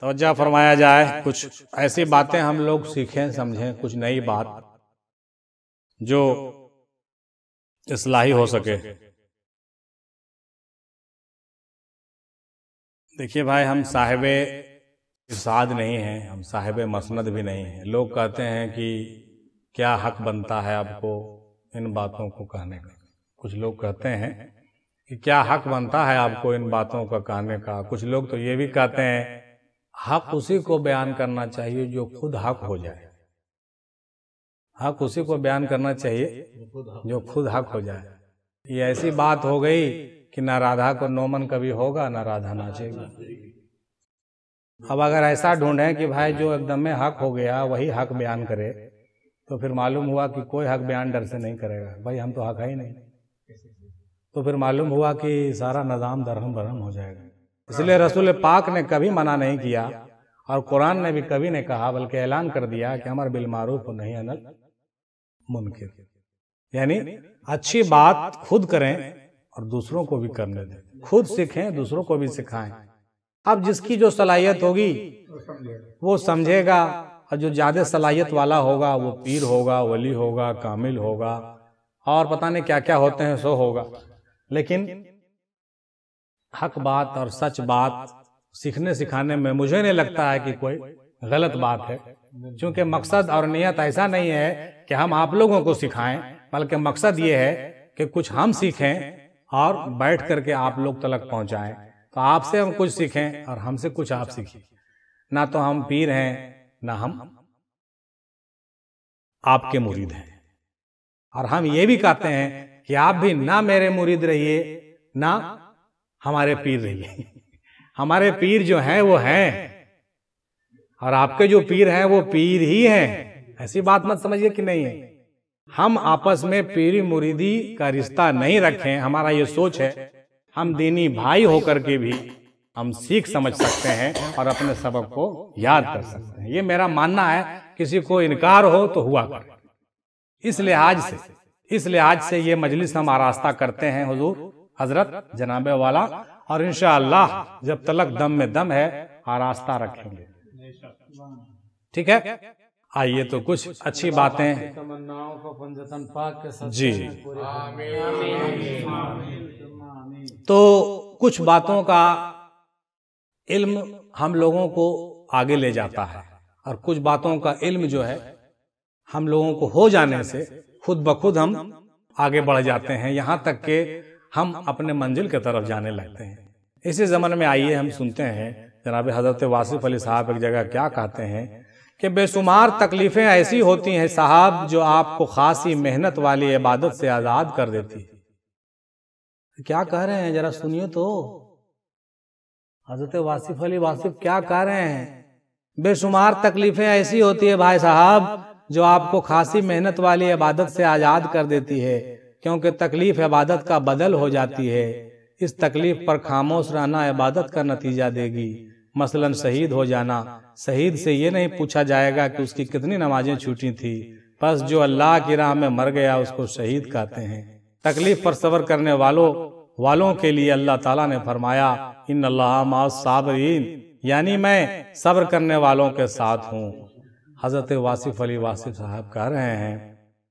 तोज्जा फरमाया जाए कुछ ऐसी बातें हम लोग सीखें समझें कुछ नई बात जो इसलाही हो सके देखिए भाई हम साहेब इसाद नहीं हैं हम साहेब मसनद भी नहीं हैं लोग कहते हैं कि क्या हक बनता है आपको इन बातों को कहने का कुछ लोग कहते हैं कि क्या हक बनता है आपको इन बातों का कहने का कुछ लोग तो ये भी कहते हैं हक उसी को बयान करना चाहिए जो खुद हक हो जाए हक उसी को बयान करना चाहिए जो खुद हक हो जाए ये ऐसी बात हो गई कि ना राधा को नोमन कभी होगा ना राधा नाचेगी अब अगर ऐसा ढूंढें कि भाई जो एकदम में हक हो गया वही हक बयान करे तो फिर मालूम हुआ कि कोई हक बयान डर से नहीं करेगा भाई हम तो हक है ही नहीं तो फिर मालूम हुआ कि सारा निज़ाम दरहम बरहम हो जाएगा इसलिए हाँ। रसूल पाक ने कभी मना नहीं किया और कुरान ने भी कभी नहीं कहा बल्कि ऐलान कर दिया कि हमारे बिलमारूफ नहीं अनल मुनकिर यानी अच्छी बात खुद करें और दूसरों को भी करने दें खुद सीखें दूसरों को भी सिखाएं अब जिसकी जो सलाहियत होगी वो समझेगा और जो ज़्यादा सलाहियत वाला होगा वो पीर होगा वली होगा कामिल होगा और पता नहीं क्या क्या होते हैं सो होगा लेकिन हक बात और सच बात सीखने सिखाने में मुझे नहीं लगता है कि कोई गलत बात है क्योंकि मकसद और नियत ऐसा नहीं है कि हम आप लोगों को सिखाएं बल्कि मकसद ये है कि कुछ हम सीखें और बैठ करके आप लोग तलक पहुंचाएं तो आपसे हम कुछ सीखें और हमसे कुछ आप सीखें ना तो हम पीर हैं ना हम आपके मुरीद हैं और हम ये भी कहते हैं कि आप भी ना मेरे मुरीद रहिए ना हमारे पीर नहीं हमारे पीर जो हैं वो हैं और आपके जो पीर हैं वो पीर ही हैं ऐसी बात मत समझिए कि नहीं है हम आपस में पीरी मुरीदी का रिश्ता नहीं रखें हमारा ये सोच है हम दीनी भाई होकर के भी हम सीख समझ सकते हैं और अपने सबक को याद कर सकते हैं ये मेरा मानना है किसी को इनकार हो तो, तो हुआ कर इस लिहाज से इस लिहाज से ये मजलिस हम आरास्ता करते हैं हुजूर हजरत जनाबे वाला और इन जब तलक दम में दम है आरास्ता रखेंगे ठीक है आइए तो कुछ अच्छी बातें जी तो कुछ बातों का इल्म हम लोगों को आगे ले जाता है और कुछ बातों का इल्म जो है हम लोगों को हो जाने से खुद ब खुद हम आगे बढ़ जाते हैं यहाँ तक के हम अपने मंजिल की तरफ जाने लगते हैं इसी ज़मन में आइए हम सुनते हैं जनाब हज़रत वासिफ अली साहब एक जगह क्या कहते हैं कि बेशुमार तकलीफ़ें ऐसी होती हैं साहब जो आपको खासी मेहनत वाली इबादत से आज़ाद कर देती है क्या कह रहे हैं जरा सुनिए तो हजरत वासिफ अली वासिफ क्या कह रहे हैं बेशुमार तकलीफें ऐसी होती है भाई साहब जो आपको खासी मेहनत वाली इबादत से आजाद कर देती है क्योंकि तकलीफ इबादत का बदल हो जाती है इस तकलीफ पर खामोश रहना इबादत का नतीजा देगी मसलन शहीद हो जाना शहीद से ये नहीं पूछा जाएगा कि उसकी कितनी नमाजें छूटी थी बस जो अल्लाह की राह में मर गया उसको शहीद कहते हैं तकलीफ पर सबर करने वालों वालों के लिए अल्लाह ताला ने फरमाया इन साबरीन यानी मैं सब्र करने वालों के साथ हूँ हज़रत वासिफ अली वासिफ साहब कह रहे हैं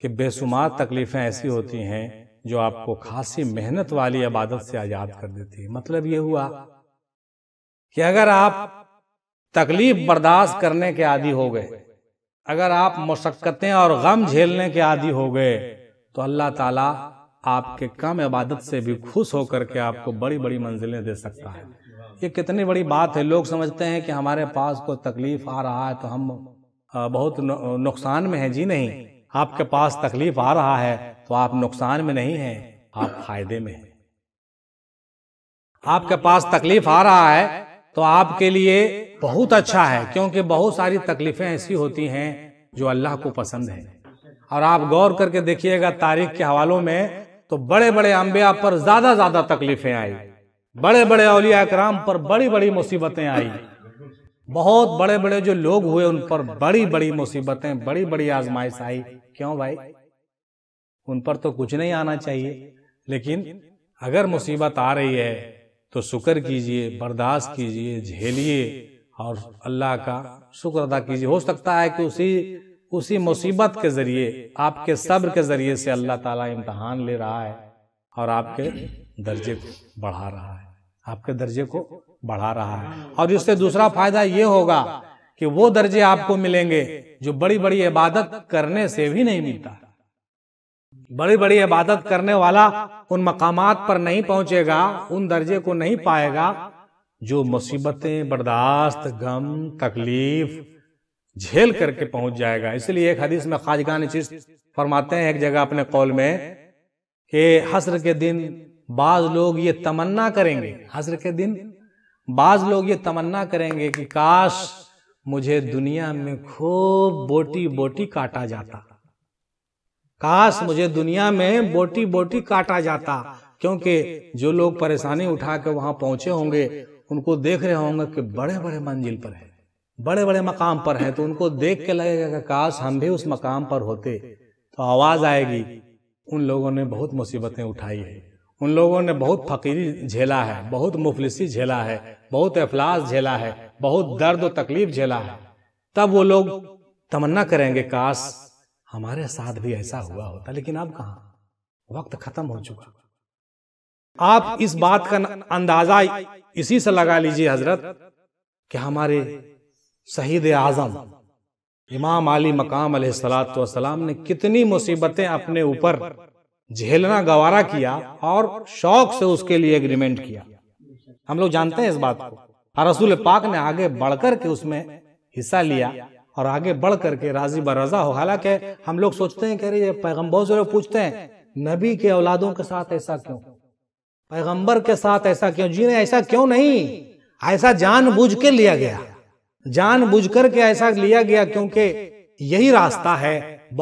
कि बेशुमार तकलीफ़ें ऐसी होती हैं जो आपको खासी मेहनत वाली इबादत से आज़ाद कर देती है मतलब ये हुआ कि अगर आप तकलीफ बर्दाश्त करने के आदि हो गए अगर आप मशक्क़तें और गम झेलने के आदि हो गए तो अल्लाह ताला आपके कम इबादत से भी खुश होकर के आपको बड़ी बड़ी मंजिलें दे सकता है ये कितनी बड़ी बात है लोग समझते हैं कि हमारे पास कोई तकलीफ आ रहा है तो हम बहुत नुकसान में है जी नहीं आपके पास तकलीफ आ रहा है तो आप नुकसान में नहीं हैं आप फायदे में हैं आपके पास तकलीफ आ रहा है तो, तो आपके लिए बहुत अच्छा, अच्छा है क्योंकि बहुत सारी तकलीफें ऐसी होती हैं जो अल्लाह को पसंद है और आप गौर करके देखिएगा तारीख के हवालों में तो बड़े बड़े अम्बिया पर ज्यादा ज्यादा तकलीफें आई बड़े बड़े अलिया कराम पर बड़ी बड़ी मुसीबतें आई बहुत बड़े बड़े जो लोग हुए उन पर बड़ी बड़ी मुसीबतें बड़ी बड़ी आजमाइश आई क्यों भाई उन पर तो कुछ नहीं आना चाहिए लेकिन अगर मुसीबत आ रही है तो शुक्र कीजिए बर्दाश्त कीजिए झेलिए और अल्लाह का शुक्र अदा कीजिए हो सकता है कि उसी उसी मुसीबत के ज़रिए आपके सब्र के ज़रिए से अल्लाह ताला इम्तहान ले रहा है और आपके दर्जे को बढ़ा रहा है आपके दर्जे को बढ़ा रहा है और इससे दूसरा फायदा ये होगा कि वो दर्जे आपको मिलेंगे जो बड़ी बड़ी इबादत करने से भी नहीं मिलता बड़ी बड़ी इबादत करने वाला उन मकामात पर नहीं पहुंचेगा उन दर्जे को नहीं पाएगा जो मुसीबतें बर्दाश्त गम तकलीफ झेल करके पहुंच जाएगा इसलिए एक हदीस में खाजगान चीज फरमाते हैं एक जगह अपने कौल में कि हसर के दिन बाज लोग ये तमन्ना करेंगे हसर के दिन बाज लोग ये तमन्ना करेंगे कि काश मुझे दुनिया में खूब बोटी बोटी काटा जाता काश मुझे दुनिया में बोटी बोटी काटा जाता क्योंकि जो लोग परेशानी उठा के वहां पहुंचे होंगे उनको देख रहे होंगे कि बड़े बड़े मंजिल पर है बड़े बड़े मकाम पर है तो उनको देख के लगेगा कि काश हम भी उस मकाम पर होते तो आवाज आएगी उन लोगों ने बहुत मुसीबतें उठाई है उन लोगों ने बहुत फकीरी झेला है बहुत मुफलिसी झेला है बहुत अफलास झेला है बहुत दर्द और तकलीफ झेला है तब वो लोग तमन्ना करेंगे काश हमारे साथ भी ऐसा हुआ होता लेकिन अब कहा वक्त खत्म हो चुका आप इस बात का अंदाजा इसी से लगा लीजिए हजरत कि हमारे शहीद आजम इमाम अली मकाम सलाम ने कितनी मुसीबतें अपने ऊपर झेलना गवारा किया और शौक से उसके लिए एग्रीमेंट किया हम लोग जानते हैं इस बात को और रसूल पाक ने आगे बढ़कर के उसमें हिस्सा लिया और आगे बढ़ करके राजी बरजा हो हालांकि हम लोग सोचते हैं कह रही पैगम्बरों से लोग पूछते हैं नबी के औलादों के साथ ऐसा क्यों पैगंबर के साथ ऐसा क्यों जी ने ऐसा क्यों नहीं ऐसा जान बुझ के लिया गया जान बुझ करके ऐसा लिया गया क्योंकि यही रास्ता है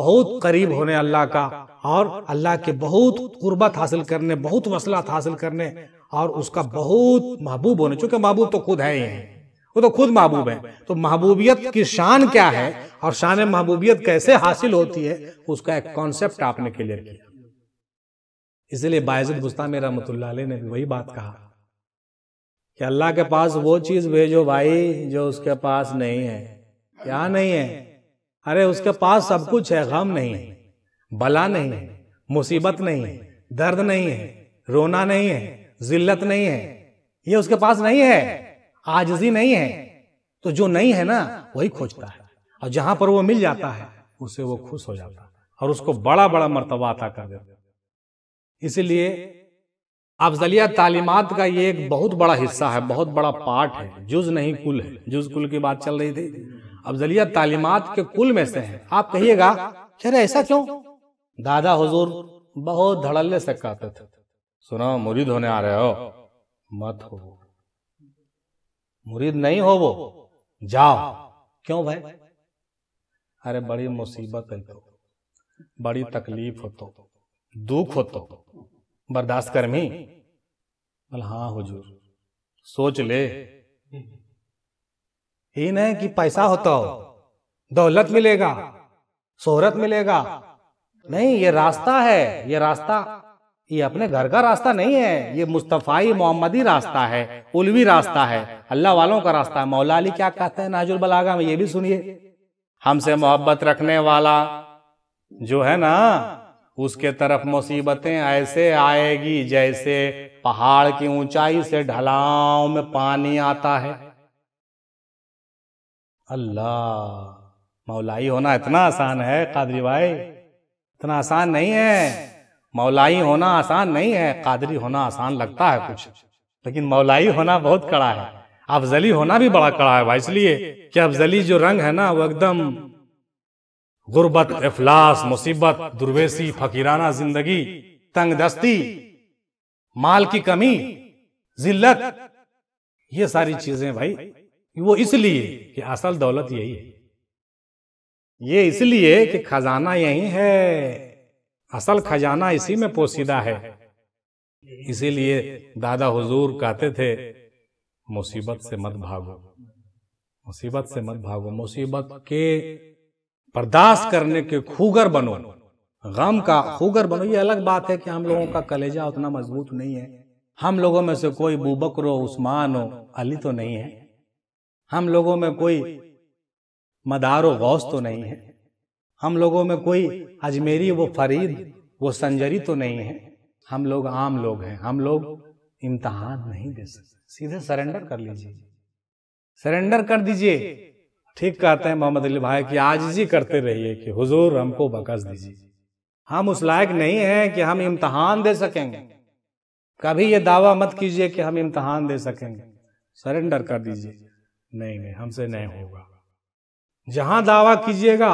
बहुत करीब होने अल्लाह का और अल्लाह के बहुत गुर्बत हासिल करने बहुत वसलात हासिल करने और उसका बहुत महबूब होने चूंकि महबूब तो खुद है ही है वो तो खुद महबूब है तो महबूबियत की शान क्या है और शान महबूबियत कैसे हासिल होती है उसका एक कॉन्सेप्ट आपने क्लियर किया इसलिए बायजुल बुस्तानी रहमत ने भी वही बात कहा कि अल्लाह के पास वो चीज भेजो भाई जो उसके पास नहीं है क्या नहीं है अरे उसके पास सब कुछ है गम नहीं है बला नहीं है मुसीबत नहीं है दर्द नहीं है रोना नहीं है जिल्लत नहीं है ये उसके पास नहीं है आजजी नहीं है तो जो नहीं है ना वही खोजता है और जहां पर वो मिल जाता है उसे वो खुश हो जाता है और उसको बड़ा बड़ा मरतबा अता कर देता इसलिए अफजलिया तालीमत का ये एक बहुत बड़ा हिस्सा है बहुत बड़ा पार्ट है जुज नहीं कुल है जुज कुल की बात चल रही थी अफजलिया तालीमत के कुल में से है आप कहिएगा अरे ऐसा क्यों दादा हुजूर बहुत धड़ल्ले से कहते थे सुनो मुरीद होने आ रहे हो मत हो मुरीद नहीं हो वो जाओ क्यों भाई अरे बड़ी मुसीबत है तो बड़ी तकलीफ हो तो दुख हो तो बर्दाश्त करमी बोल हाँ हुजूर सोच ले ही नहीं कि पैसा होता हो दौलत मिलेगा शोहरत मिलेगा नहीं ये रास्ता है ये रास्ता ये अपने घर का रास्ता नहीं है ये मुस्तफ़ाई मोहम्मदी रास्ता है उलवी रास्ता है अल्लाह वालों का रास्ता है मौला अली क्या कहते हैं नाजुल बलागा में ये भी सुनिए हमसे मोहब्बत रखने वाला जो है ना उसके तरफ मुसीबतें ऐसे आएगी जैसे पहाड़ की ऊंचाई से ढलाव में पानी आता है अल्लाह मौलाई होना इतना आसान है कादरी भाई इतना आसान नहीं है मौलाई होना आसान नहीं है कादरी होना आसान लगता है कुछ लेकिन मौलाई होना बहुत कड़ा है अफजली होना भी बड़ा कड़ा है भाई इसलिए कि अफजली जो रंग है ना वो एकदम गुर्बत अफलास मुसीबत दुर्वेसी फकीराना जिंदगी तंग दस्ती माल की कमी जिल्लत ये सारी चीजें भाई वो इसलिए कि असल दौलत यही है ये इसलिए कि खजाना यही है असल खजाना इसी में पोसीदा है इसीलिए दादा हुजूर कहते थे मुसीबत से मत भागो मुसीबत से मत भागो मुसीबत के बर्दाश्त करने के खूगर बनो गम का खूगर बनो ये अलग बात है कि हम लोगों का कलेजा उतना मजबूत नहीं है हम लोगों में से कोई बूबकर हो उस्मान हो अली तो नहीं है हम लोगों में कोई मदारो गौस तो नहीं है हम लोगों में कोई अजमेरी वो फरीद वो संजरी तो नहीं है हम लोग आम लोग हैं हम लोग इम्तहान नहीं दे सकते सीधे सरेंडर कर लीजिए सरेंडर कर दीजिए ठीक कहते हैं मोहम्मद अली भाई कि जी करते रहिए कि हुजूर हमको बकस दीजिए हम उस लायक नहीं है कि हम इम्तहान दे सकेंगे कभी ये दावा मत कीजिए कि हम इम्तहान दे सकेंगे सरेंडर कर दीजिए नहीं नहीं हमसे नहीं होगा जहां दावा कीजिएगा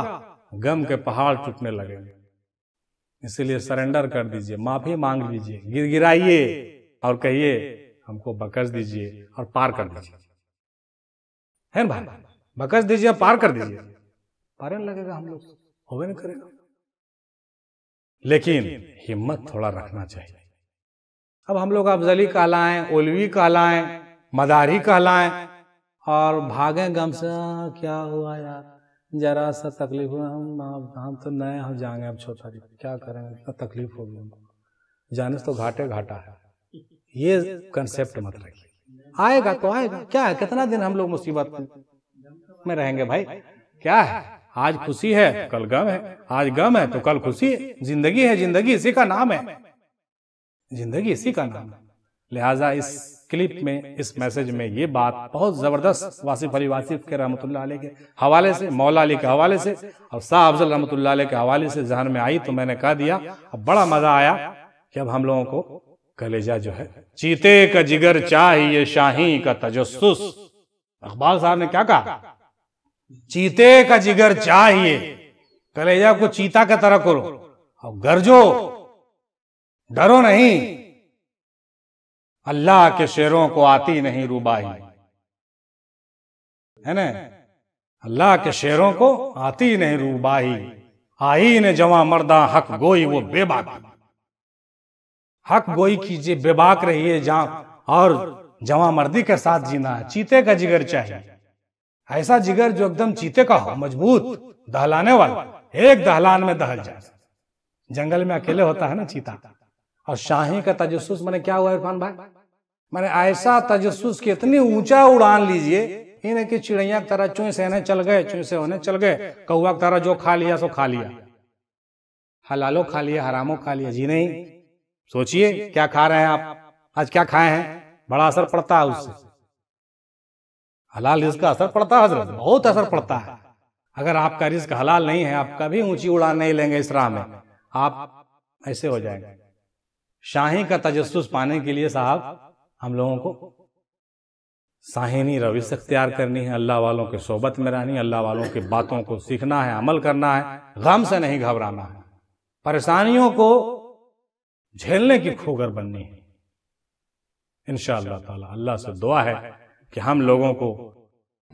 गम के पहाड़ टूटने लगेंगे इसलिए सरेंडर कर दीजिए माफी मांग लीजिए गिर गिराइए और कहिए हमको बकस दीजिए और पार कर दीजिए है भाई बकस दीजिए पार कर दीजिए पारे लगेगा हम लोग होवे नहीं करेगा लेकिन हिम्मत थोड़ा रखना चाहिए अब हम लोग अफजली कहलाएं ओलवी कहलाएं मदारी कहलाएं और भागे गम से हाँ, क्या हुआ यार जरा सा तकलीफ हुआ हम हम तो नए हम जाएंगे अब छोटा जी क्या करेंगे इतना तकलीफ हो हमको जाने से तो घाटे घाटा है ये कंसेप्ट मत रखिए आएगा तो आएगा क्या है कितना दिन हम लोग मुसीबत में रहेंगे भाई क्या है आज खुशी है कल गम है आज गम है तो कल खुशी है जिंदगी है जिंदगी इसी का नाम है जिंदगी इसी का नाम है लिहाजा इस क्लिप में इस मैसेज में ये बात बहुत ज़बरदस्त वासिफ अली वासिफ के रहमत के हवाले से मौला अली के हवाले से और शाह अफजल रहमत के हवाले से जहन में आई तो मैंने कह दिया अब बड़ा मज़ा आया कि अब हम लोगों को कलेजा जो है चीते का जिगर चाहिए शाही का तजस्स अखबार साहब ने क्या कहा चीते का जिगर चाहिए कलेजा को चीता का तरह करो और गरजो डरो नहीं अल्लाह के शेरों को आती नहीं रुबाई है ना अल्लाह के शेरों को आती नहीं रूबाही आई ने जवा मर्दा हक गोई वो बेबाक हक गोई कीजिए बेबाक रहिए जहां और जवा मर्दी के साथ जीना है चीते का जिगर चाहिए ऐसा जिगर जो एकदम चीते का हो मजबूत दहलाने वाला एक दहलान में दहल जाए जंगल में अकेले होता है ना चीता और शाही का तजस्स मैंने क्या हुआ इरफान भाई मैंने ऐसा तजस्स की इतनी ऊंचा उड़ान लीजिए इन्हें कि चिड़ैया की तरह चुई सहने चल गए चुई से होने चल गए कौआ की तरह जो खा लिया सो खा लिया हलालो खा लिया हरामो खा लिया जी नहीं सोचिए क्या खा रहे हैं आप आज क्या खाए हैं बड़ा असर पड़ता है उससे हलाल रिस्क का असर पड़ता है हजरत बहुत असर पड़ता है अगर आपका रिस्क हलाल नहीं है आप कभी ऊंची उड़ान नहीं लेंगे इस राह में आप ऐसे हो जाएंगे शाही का तजस्स पाने के लिए साहब हम लोगों को साहिनी रविश अख्तियार करनी है अल्लाह वालों के सोबत में रहनी है अल्लाह वालों की बातों को सीखना है अमल करना है गम से नहीं घबराना है परेशानियों को झेलने की खोगर बननी है इन ताला अल्लाह से दुआ है कि हम लोगों को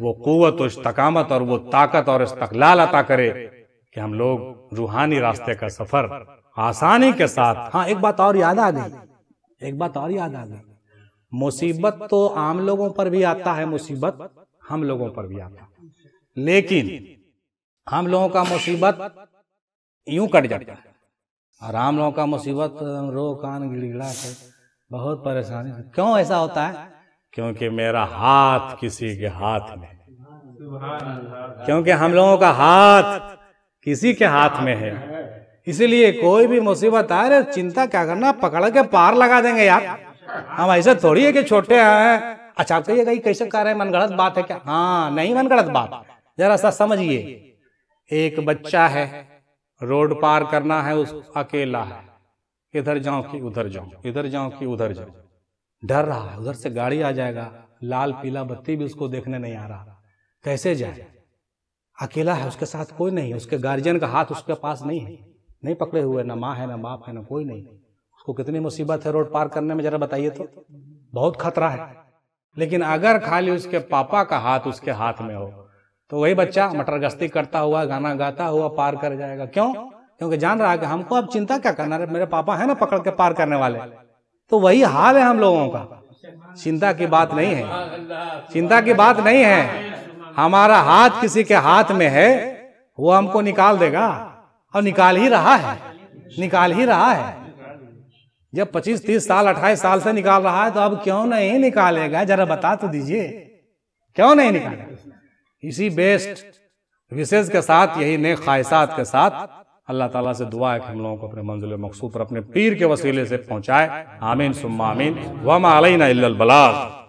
वो कुत और इस्तकामत और वो ताकत और इस्तकलाल अता करे कि हम लोग रूहानी रास्ते का सफर आसानी के साथ हाँ एक बात और याद आ गई एक बात और याद आ गई मुसीबत तो आम लोगों पर भी आता है मुसीबत हम लोगों पर भी आता है लेकिन हम लोगों का मुसीबत यूं कट जाता है और आम लोगों का मुसीबत रो कान गिड़गिड़ा कर बहुत परेशानी क्यों ऐसा होता है क्योंकि मेरा हाथ किसी के हाथ में क्योंकि हम लोगों का हाथ किसी के हाथ में है इसीलिए कोई भी मुसीबत आए चिंता क्या करना पकड़ के पार लगा देंगे यार हम हाँ ऐसे थोड़ी है कि छोटे हैं अच्छा आप कहिएगा कैसे कह रहे हैं मनगढ़ंत बात है क्या हाँ नहीं मनगढ़ंत बात जरा सा समझिए एक बच्चा है रोड पार करना है उस अकेला है इधर जाओ कि उधर जाओ इधर जाओ कि उधर जाओ डर रहा है उधर से गाड़ी आ जाएगा लाल पीला बत्ती भी उसको देखने नहीं आ रहा कैसे जाए अकेला है उसके साथ कोई नहीं उसके गार्जियन का हाथ उसके पास नहीं है नहीं पकड़े हुए ना माँ है ना बाप है ना कोई नहीं उसको कितनी मुसीबत है रोड पार करने में जरा बताइए तो बहुत खतरा है लेकिन अगर खाली उसके पापा का हाथ उसके हाथ में हो तो वही बच्चा मटर गश्ती करता हुआ गाना गाता हुआ पार कर जाएगा क्यों क्योंकि जान रहा कि हमको अब चिंता क्या करना है मेरे पापा है ना पकड़ के पार करने वाले तो वही हाल है हम लोगों का चिंता की बात नहीं है चिंता की बात नहीं है हमारा हाथ किसी के हाथ में है वो हमको निकाल देगा और निकाल ही रहा है निकाल ही रहा है जब 25-30 साल 28 साल से निकाल रहा है तो अब क्यों नहीं निकालेगा जरा बता तो दीजिए क्यों नहीं निकालेगा इसी बेस्ट विशेष के साथ यही नए ख्वाहिशात के साथ अल्लाह ताला से दुआ है कि हम लोगों को अपने मंजिल मकसूद पर अपने पीर के वसीले से पहुंचाए आमीन सुम्मा आमीन वम अलैना बलाग